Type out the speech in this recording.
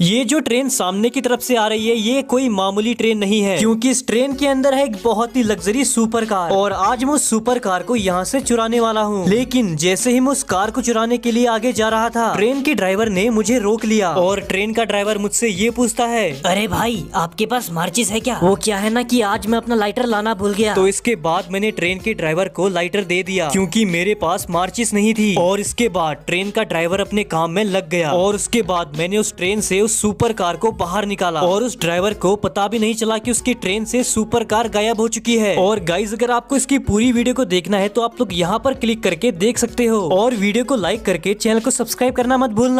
ये जो ट्रेन सामने की तरफ से आ रही है ये कोई मामूली ट्रेन नहीं है क्योंकि इस ट्रेन के अंदर है एक बहुत ही लग्जरी सुपर कार और आज मैं उस सुपर कार को यहाँ से चुराने वाला हूँ लेकिन जैसे ही मैं उस कार को चुराने के लिए आगे जा रहा था ट्रेन के ड्राइवर ने मुझे रोक लिया और ट्रेन का ड्राइवर मुझसे ये पूछता है अरे भाई आपके पास मार्चिस है क्या वो क्या है ना की आज मैं अपना लाइटर लाना भूल गया तो इसके बाद मैंने ट्रेन के ड्राइवर को लाइटर दे दिया क्यूँकी मेरे पास मार्चिस नहीं थी और इसके बाद ट्रेन का ड्राइवर अपने काम में लग गया और उसके बाद मैंने उस ट्रेन ऐसी उस सुपर कार को बाहर निकाला और उस ड्राइवर को पता भी नहीं चला कि उसकी ट्रेन से सुपर कार गायब हो चुकी है और गाइज अगर आपको इसकी पूरी वीडियो को देखना है तो आप लोग यहाँ पर क्लिक करके देख सकते हो और वीडियो को लाइक करके चैनल को सब्सक्राइब करना मत भूलना